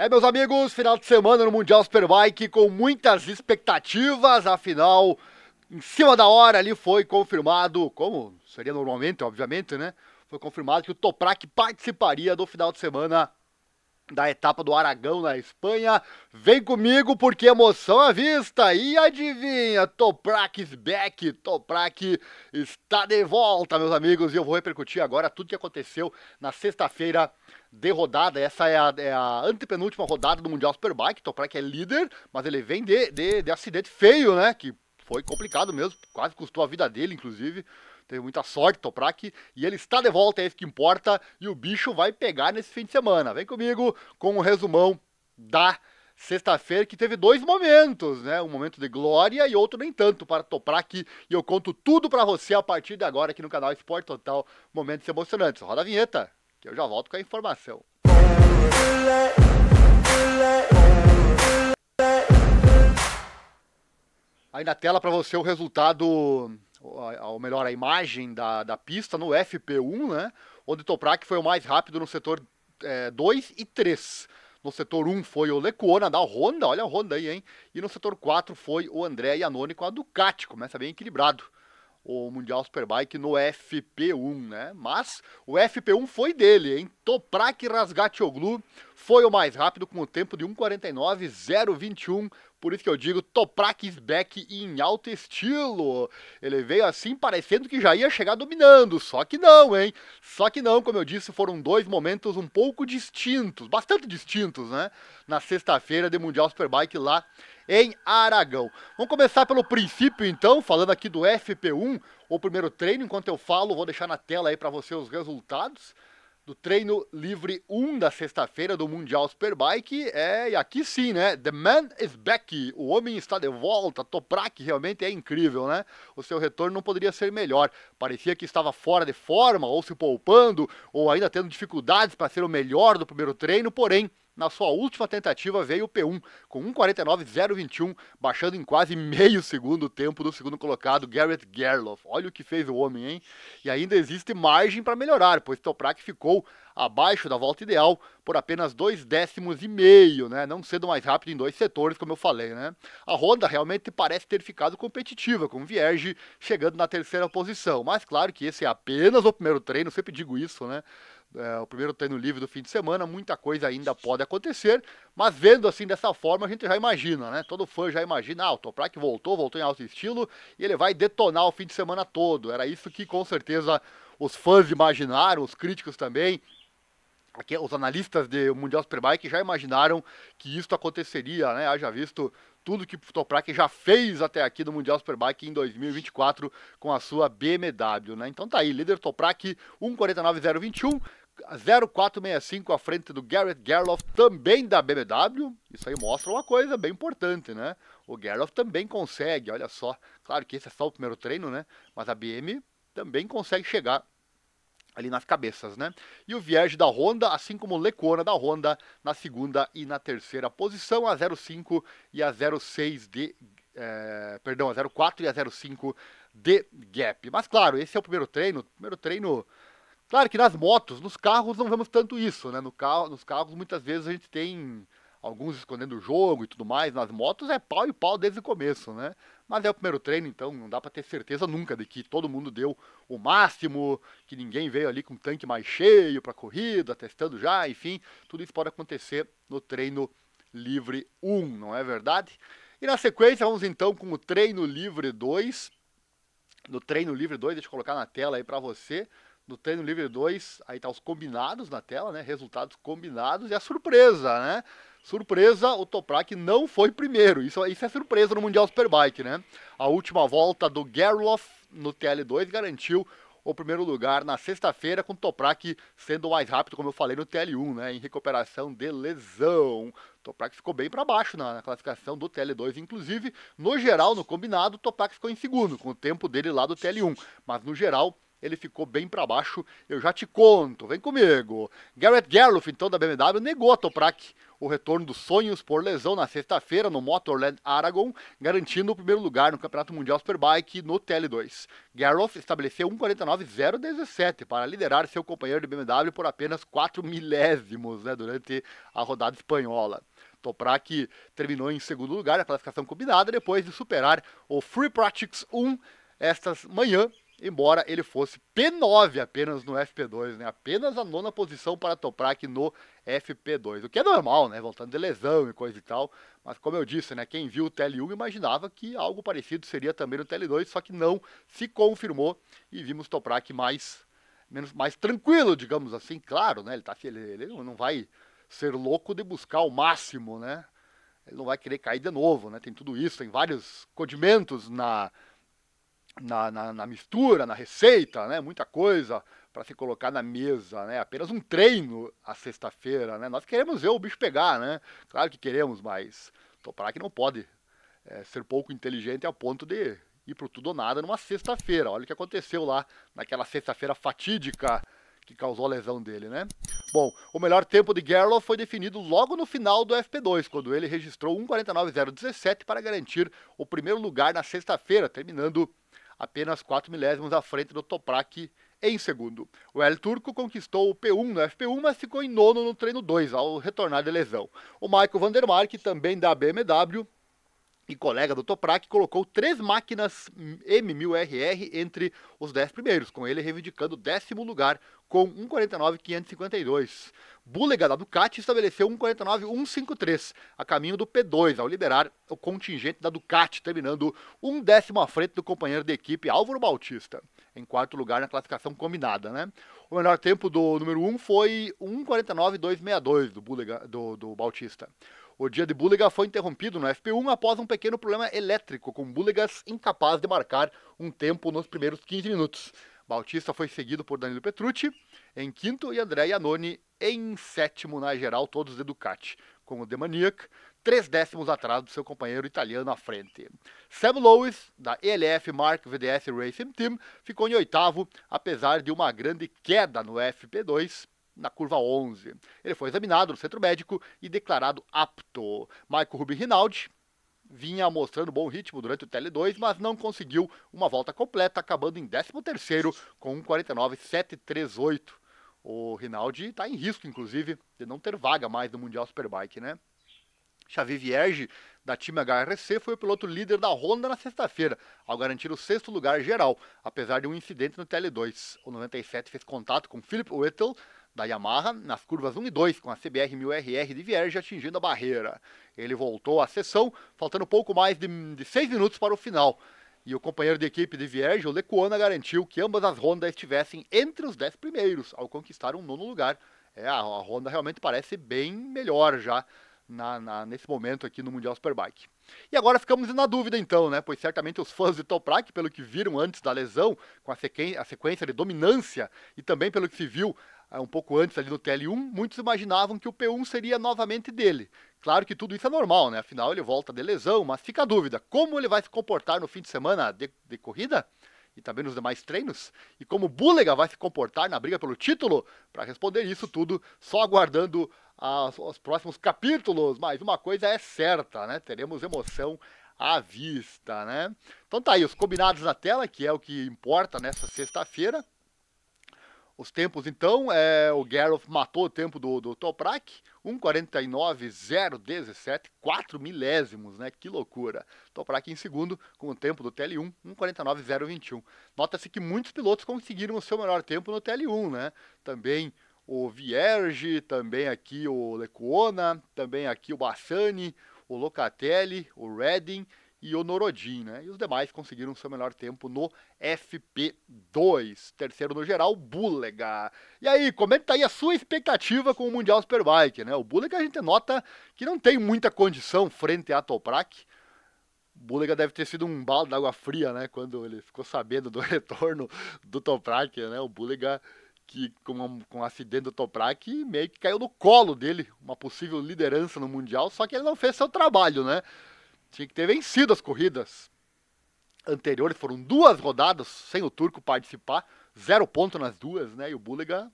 É, meus amigos, final de semana no Mundial Superbike com muitas expectativas, afinal, em cima da hora ali foi confirmado, como seria normalmente, obviamente, né? Foi confirmado que o Toprak participaria do final de semana da etapa do Aragão na Espanha. Vem comigo porque emoção à vista. E adivinha, Toprak is back. Toprak está de volta, meus amigos. E eu vou repercutir agora tudo que aconteceu na sexta-feira de rodada. Essa é a, é a antepenúltima rodada do Mundial Superbike. Toprak é líder, mas ele vem de, de, de acidente feio, né? Que foi complicado mesmo, quase custou a vida dele, inclusive. Teve muita sorte, Toprak. E ele está de volta, é isso que importa. E o bicho vai pegar nesse fim de semana. Vem comigo com o um resumão da sexta-feira, que teve dois momentos, né? Um momento de glória e outro nem tanto para Toprak. E eu conto tudo para você a partir de agora aqui no canal Esporte Total. Momentos emocionantes. Roda a vinheta que eu já volto com a informação. Aí na tela para você o resultado, ou melhor, a imagem da, da pista no FP1, né? Onde Toprak foi o mais rápido no setor 2 é, e 3. No setor 1 um foi o Lecuona da Honda, olha a Honda aí, hein? E no setor 4 foi o André Iannone com a Ducati, começa bem equilibrado o Mundial Superbike no FP1, né? Mas o FP1 foi dele, hein? Toprak Rasgatioglu foi o mais rápido com o tempo de 1:49.021. Por isso que eu digo Toprakis Beck em alto estilo. Ele veio assim parecendo que já ia chegar dominando, só que não, hein? Só que não, como eu disse, foram dois momentos um pouco distintos, bastante distintos, né? Na sexta-feira de Mundial Superbike lá em Aragão. Vamos começar pelo princípio então, falando aqui do FP1, o primeiro treino, enquanto eu falo, vou deixar na tela aí para você os resultados do treino livre 1 da sexta-feira do Mundial Superbike. É, e aqui sim, né? The man is back. O homem está de volta. Toprak realmente é incrível, né? O seu retorno não poderia ser melhor. Parecia que estava fora de forma, ou se poupando, ou ainda tendo dificuldades para ser o melhor do primeiro treino, porém na sua última tentativa veio o P1 com 1,49,021, baixando em quase meio segundo o tempo do segundo colocado Garrett Gerloff. Olha o que fez o homem, hein? E ainda existe margem para melhorar, pois Toprak ficou abaixo da volta ideal por apenas dois décimos e meio, né? Não sendo mais rápido em dois setores, como eu falei, né? A Honda realmente parece ter ficado competitiva, com Vierge chegando na terceira posição, mas claro que esse é apenas o primeiro treino, sempre digo isso, né? é, o primeiro treino livre do fim de semana, muita coisa ainda pode acontecer, mas vendo assim dessa forma, a gente já imagina, né? Todo fã já imagina, ah, o Toprak voltou, voltou em alto estilo e ele vai detonar o fim de semana todo. Era isso que com certeza os fãs imaginaram, os críticos também, Aqui, os analistas do Mundial Superbike já imaginaram que isso aconteceria, né? Haja visto tudo que o Toprak já fez até aqui no Mundial Superbike em 2024 com a sua BMW, né? Então tá aí, líder Toprak 1.49.021 0465 à frente do Garrett Gerloff, também da BMW. Isso aí mostra uma coisa bem importante, né? O Gerloff também consegue, olha só. Claro que esse é só o primeiro treino, né? Mas a BM também consegue chegar ali nas cabeças, né? E o Vierge da Honda, assim como o Lecona da Honda, na segunda e na terceira posição, a 05 e a 06 de... É, perdão, a 04 e a 05 de gap. Mas claro, esse é o primeiro treino, primeiro treino Claro que nas motos, nos carros não vemos tanto isso, né? No carro, nos carros muitas vezes a gente tem alguns escondendo o jogo e tudo mais. Nas motos é pau e pau desde o começo, né? Mas é o primeiro treino, então não dá para ter certeza nunca de que todo mundo deu o máximo, que ninguém veio ali com o tanque mais cheio para corrida, testando já, enfim, tudo isso pode acontecer no treino livre 1, não é verdade? E na sequência vamos então com o treino livre 2. No treino livre 2, deixa eu colocar na tela aí para você. No treino livre 2, aí tá os combinados na tela, né? Resultados combinados e a surpresa, né? Surpresa, o Toprak não foi primeiro. Isso, isso é surpresa no Mundial Superbike, né? A última volta do Gerloff no TL2 garantiu o primeiro lugar na sexta-feira, com o Toprak sendo o mais rápido, como eu falei, no TL1, né? Em recuperação de lesão. Toprak ficou bem para baixo na, na, classificação do TL2, inclusive. No geral, no combinado, o Toprak ficou em segundo, com o tempo dele lá do TL1. Mas no geral, ele ficou bem para baixo. Eu já te conto, vem comigo. Garrett Gerloff, então, da BMW, negou a Toprak o retorno dos sonhos por lesão na sexta-feira no Motorland Aragon, garantindo o primeiro lugar no Campeonato Mundial Superbike no TL2. Gerloff estabeleceu 1.49.017 para liderar seu companheiro de BMW por apenas 4 milésimos né, durante a rodada espanhola. Toprak terminou em segundo lugar na classificação combinada depois de superar o Free Practice 1 esta manhã embora ele fosse P9 apenas no FP2, né? Apenas a nona posição para Toprak no FP2, o que é normal, né? Voltando de lesão e coisa e tal. Mas como eu disse, né? Quem viu o TL1 imaginava que algo parecido seria também no TL2, só que não se confirmou e vimos Toprak mais menos mais tranquilo, digamos assim, claro, né? Ele tá ele, ele não vai ser louco de buscar o máximo, né? Ele não vai querer cair de novo, né? Tem tudo isso, tem vários condimentos na na, na, na mistura, na receita, né? Muita coisa para se colocar na mesa, né? Apenas um treino à sexta-feira, né? Nós queremos ver o bicho pegar, né? Claro que queremos, mas Toparak que não pode é, ser pouco inteligente a ponto de ir pro tudo ou nada numa sexta-feira. Olha o que aconteceu lá naquela sexta-feira fatídica que causou a lesão dele, né? Bom, o melhor tempo de Gerlo foi definido logo no final do FP2, quando ele registrou 1.49.017 para garantir o primeiro lugar na sexta-feira, terminando apenas 4 milésimos à frente do Toprak em segundo. O El Turco conquistou o P1 no FP1, mas ficou em nono no treino 2 ao retornar de lesão. O Michael Vandermark, também da BMW, e colega do Toprak, colocou três máquinas M1000RR entre os dez primeiros, com ele reivindicando o décimo lugar com 1,49,552. Búlega da Ducati estabeleceu 1,49,153 a caminho do P2 ao liberar o contingente da Ducati, terminando um décimo à frente do companheiro de equipe Álvaro Bautista, em quarto lugar na classificação combinada. Né? O melhor tempo do número 1 foi 1,49,262 do, do, do Bautista. O dia de Búlega foi interrompido no FP1 após um pequeno problema elétrico, com Búlegas incapaz de marcar um tempo nos primeiros 15 minutos. Bautista foi seguido por Danilo Petrucci em quinto e André Iannone em sétimo na geral, todos de Ducati, com o Demaniac, três décimos atrás do seu companheiro italiano à frente. Sam Lewis, da ELF Mark VDS Racing Team, ficou em oitavo, apesar de uma grande queda no FP2 na curva 11. Ele foi examinado no centro médico e declarado apto. Michael Rubin Rinaldi, vinha mostrando bom ritmo durante o TL2, mas não conseguiu uma volta completa, acabando em 13º com um 49.738. O Rinaldi está em risco, inclusive, de não ter vaga mais no Mundial Superbike, né? Xavier Vierge, da time HRC, foi o piloto líder da Honda na sexta-feira, ao garantir o sexto lugar geral, apesar de um incidente no TL2. O 97 fez contato com Philip Whittle, da Yamaha nas curvas 1 e 2 com a CBR 1000RR de Vierge atingindo a barreira. Ele voltou à sessão, faltando pouco mais de, 6 minutos para o final. E o companheiro de equipe de Vierge, o Lecuona, garantiu que ambas as rondas estivessem entre os 10 primeiros ao conquistar um nono lugar. É, a, ronda Honda realmente parece bem melhor já na, na, nesse momento aqui no Mundial Superbike. E agora ficamos na dúvida então, né? Pois certamente os fãs de Toprak, pelo que viram antes da lesão, com a, a sequência de dominância e também pelo que se viu um pouco antes ali no TL1, muitos imaginavam que o P1 seria novamente dele. Claro que tudo isso é normal, né? Afinal, ele volta de lesão, mas fica a dúvida: como ele vai se comportar no fim de semana de, de corrida? E também nos demais treinos? E como o vai se comportar na briga pelo título? Para responder isso tudo, só aguardando as, os próximos capítulos. Mas uma coisa é certa, né? Teremos emoção à vista, né? Então tá aí, os combinados na tela, que é o que importa nessa sexta-feira os tempos, então, é, o Gareth matou o tempo do, do Toprak, 1,49,017, 4 milésimos, né? Que loucura. Toprak em segundo, com o tempo do TL1, 1,49,021. Nota-se que muitos pilotos conseguiram o seu melhor tempo no TL1, né? Também o Vierge, também aqui o Lecuona, também aqui o Bassani, o Locatelli, o Redding e o Norodin, né? E os demais conseguiram seu melhor tempo no FP2. Terceiro no geral, Bulega. E aí, comenta é tá aí a sua expectativa com o Mundial Superbike, né? O Bulega a gente nota que não tem muita condição frente a Toprak. Bulega deve ter sido um balde d'água fria, né? Quando ele ficou sabendo do retorno do Toprak, né? O Bulega que com, um, com o acidente do Toprak meio que caiu no colo dele, uma possível liderança no Mundial, só que ele não fez seu trabalho, né? Tinha que ter vencido as corridas anteriores. Foram duas rodadas sem o turco participar, zero ponto nas duas, né? E o Bulligan,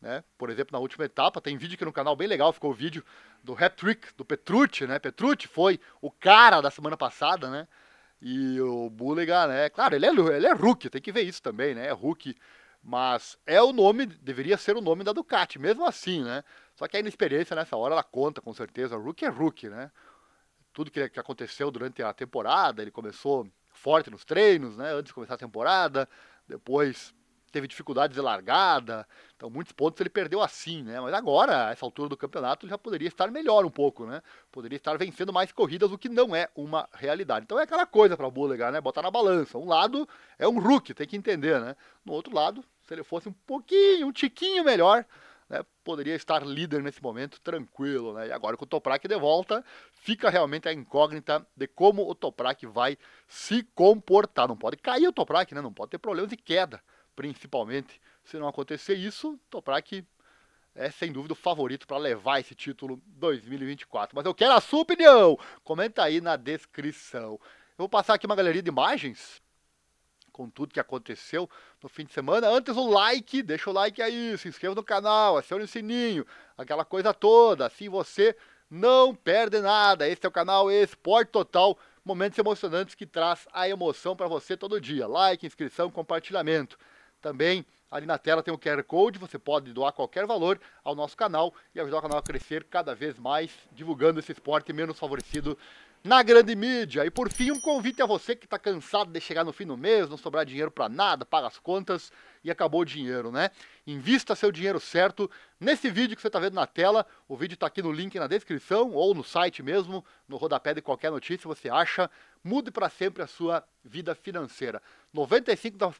né? Por exemplo, na última etapa, tem vídeo aqui no canal bem legal, ficou o vídeo do hat-trick do Petrucci, né? Petrucci foi o cara da semana passada, né? E o Bulligan, né? Claro, ele é, ele é rookie, tem que ver isso também, né? É rookie, mas é o nome, deveria ser o nome da Ducati, mesmo assim, né? Só que a inexperiência nessa hora ela conta com certeza. Rookie é rookie, né? tudo que, que aconteceu durante a temporada. Ele começou forte nos treinos, né? Antes de começar a temporada, depois teve dificuldades de largada, então muitos pontos ele perdeu assim, né? Mas agora, essa altura do campeonato, ele já poderia estar melhor um pouco, né? Poderia estar vencendo mais corridas, o que não é uma realidade. Então é aquela coisa para Bullegar, né? Botar na balança. Um lado é um rookie, tem que entender, né? No outro lado, se ele fosse um pouquinho, um tiquinho melhor, né, poderia estar líder nesse momento tranquilo. Né? E agora com o Toprak de volta, fica realmente a incógnita de como o Toprak vai se comportar. Não pode cair o Toprak, né? não pode ter problemas de queda, principalmente. Se não acontecer isso, Toprak é sem dúvida o favorito para levar esse título 2024. Mas eu quero a sua opinião! Comenta aí na descrição. Eu vou passar aqui uma galeria de imagens com tudo que aconteceu no fim de semana. Antes o like, deixa o like aí, se inscreva no canal, acione o sininho, aquela coisa toda. Assim você não perde nada. Esse é o canal Esporte Total, momentos emocionantes que traz a emoção para você todo dia. Like, inscrição, compartilhamento. Também ali na tela tem o QR Code, você pode doar qualquer valor ao nosso canal e ajudar o canal a crescer cada vez mais, divulgando esse esporte menos favorecido na grande mídia. E por fim, um convite a você que está cansado de chegar no fim do mês, não sobrar dinheiro para nada, paga as contas e acabou o dinheiro, né? Invista seu dinheiro certo nesse vídeo que você está vendo na tela. O vídeo está aqui no link na descrição ou no site mesmo, no rodapé de qualquer notícia você acha. Mude para sempre a sua vida financeira. 95%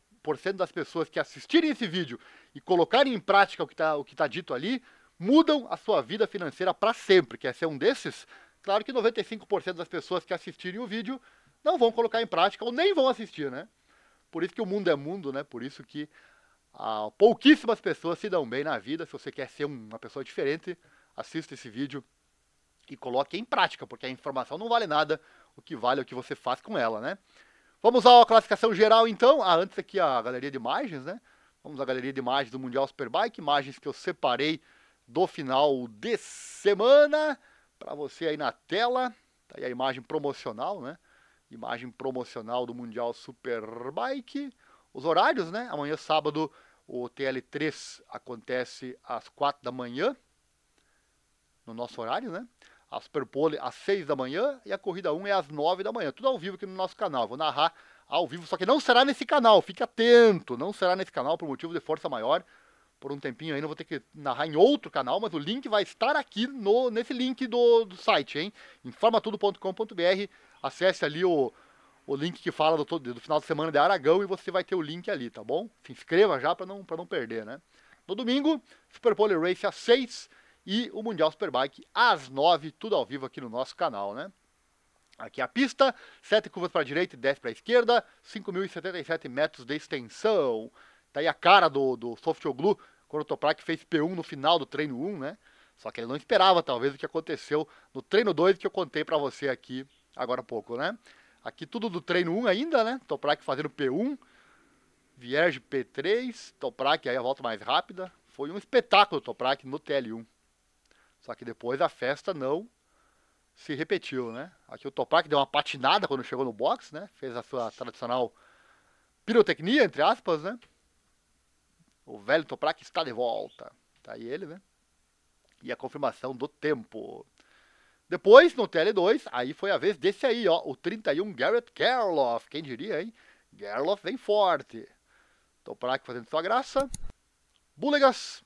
das pessoas que assistirem esse vídeo e colocarem em prática o que está tá dito ali mudam a sua vida financeira para sempre. Quer ser é um desses? Claro que 95% das pessoas que assistirem o vídeo não vão colocar em prática ou nem vão assistir, né? Por isso que o mundo é mundo, né? Por isso que ah, pouquíssimas pessoas se dão bem na vida. Se você quer ser uma pessoa diferente, assista esse vídeo e coloque em prática, porque a informação não vale nada. O que vale é o que você faz com ela, né? Vamos à classificação geral, então. Ah, antes aqui a galeria de imagens, né? Vamos à galeria de imagens do Mundial Superbike, imagens que eu separei do final de semana para você aí na tela. Tá aí a imagem promocional, né? Imagem promocional do Mundial Superbike. Os horários, né? Amanhã, sábado, o TL3 acontece às 4 da manhã, no nosso horário, né? A Superpole às 6 da manhã e a Corrida 1 é às 9 da manhã. Tudo ao vivo aqui no nosso canal. vou narrar ao vivo, só que não será nesse canal. Fique atento, não será nesse canal por motivo de força maior por um tempinho ainda, vou ter que narrar em outro canal, mas o link vai estar aqui no, nesse link do, do site, hein? Informatudo.com.br, acesse ali o, o link que fala do, do final de semana de Aragão e você vai ter o link ali, tá bom? Se inscreva já para não, pra não perder, né? No domingo, Super Poly Race às 6 e o Mundial Superbike às 9, tudo ao vivo aqui no nosso canal, né? Aqui a pista, 7 curvas para a direita e 10 para a esquerda, 5.077 metros de extensão. Tá aí a cara do, do Softoglu, quando o Toprak fez P1 no final do treino 1, né? Só que ele não esperava, talvez, o que aconteceu no treino 2 que eu contei para você aqui agora há pouco, né? Aqui tudo do treino 1 ainda, né? Toprak fazendo P1, Vierge P3, Toprak aí a volta mais rápida. Foi um espetáculo Toprak no TL1. Só que depois a festa não se repetiu, né? Aqui o Toprak deu uma patinada quando chegou no box, né? Fez a sua tradicional pirotecnia, entre aspas, né? O velho Toprak está de volta. Tá aí ele, né? E a confirmação do tempo. Depois, no TL2, aí foi a vez desse aí, ó. O 31 Garrett Gerloff. Quem diria, hein? Gerloff vem forte. Toprak fazendo sua graça. Bulegas.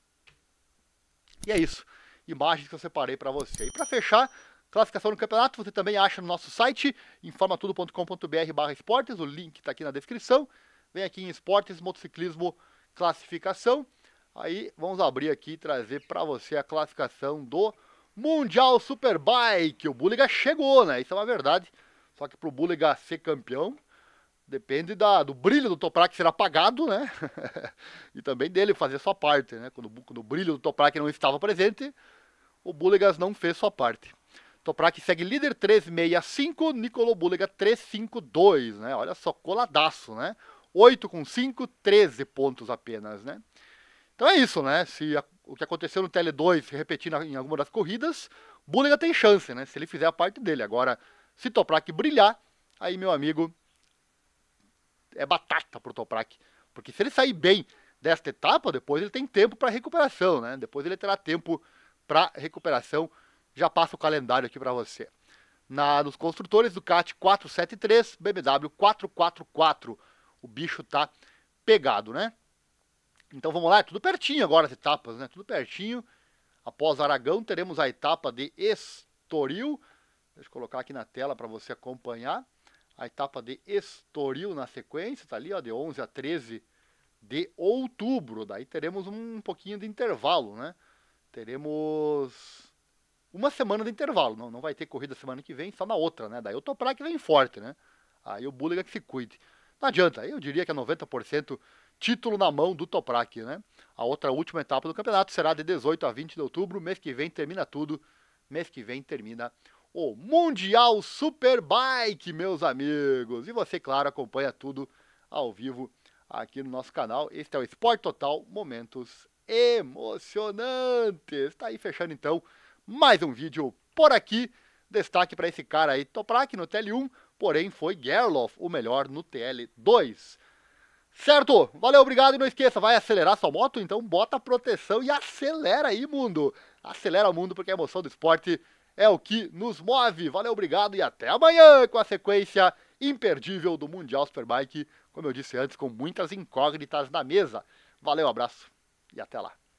E é isso. Imagens que eu separei para você. E para fechar, classificação do campeonato, você também acha no nosso site, informatudo.com.br esportes, o link está aqui na descrição. Vem aqui em esportes, motociclismo, classificação. Aí vamos abrir aqui e trazer para você a classificação do Mundial Superbike. O Bulliga chegou, né? Isso é uma verdade. Só que para o Bulliga ser campeão, depende da, do brilho do Toprak ser apagado, né? e também dele fazer sua parte, né? Quando, quando o brilho do Toprak não estava presente, o Bulligas não fez sua parte. Toprak segue líder 365, Nicolò Bulliga 352, né? Olha só, coladaço, né? 8 com 5, 13 pontos apenas, né? Então é isso, né? Se a, o que aconteceu no TL2 se repetir na, em alguma das corridas, Bulligan tem chance, né? Se ele fizer a parte dele. Agora, se Toprak brilhar, aí, meu amigo, é batata pro Toprak. Porque se ele sair bem desta etapa, depois ele tem tempo para recuperação, né? Depois ele terá tempo para recuperação. Já passa o calendário aqui para você. Na, nos construtores, Ducati 473, BMW 444 o bicho tá pegado, né? Então vamos lá, é tudo pertinho agora as etapas, né? Tudo pertinho. Após Aragão, teremos a etapa de Estoril. Deixa eu colocar aqui na tela para você acompanhar. A etapa de Estoril na sequência, tá ali, ó, de 11 a 13 de outubro. Daí teremos um pouquinho de intervalo, né? Teremos uma semana de intervalo. Não, não vai ter corrida semana que vem, só na outra, né? Daí o Toprak vem forte, né? Aí o Bulligan que se cuide. Não adianta, eu diria que é 90% título na mão do Toprak, né? A outra última etapa do campeonato será de 18 a 20 de outubro, mês que vem termina tudo, mês que vem termina o Mundial Superbike, meus amigos. E você, claro, acompanha tudo ao vivo aqui no nosso canal. Este é o Esporte Total Momentos Emocionantes. Está aí fechando então mais um vídeo por aqui. Destaque para esse cara aí, Toprak no tl 1 porém foi Gerloff o melhor no TL2. Certo? Valeu, obrigado e não esqueça, vai acelerar sua moto? Então bota a proteção e acelera aí, mundo! Acelera o mundo porque a emoção do esporte é o que nos move. Valeu, obrigado e até amanhã com a sequência imperdível do Mundial Superbike, como eu disse antes, com muitas incógnitas na mesa. Valeu, abraço e até lá.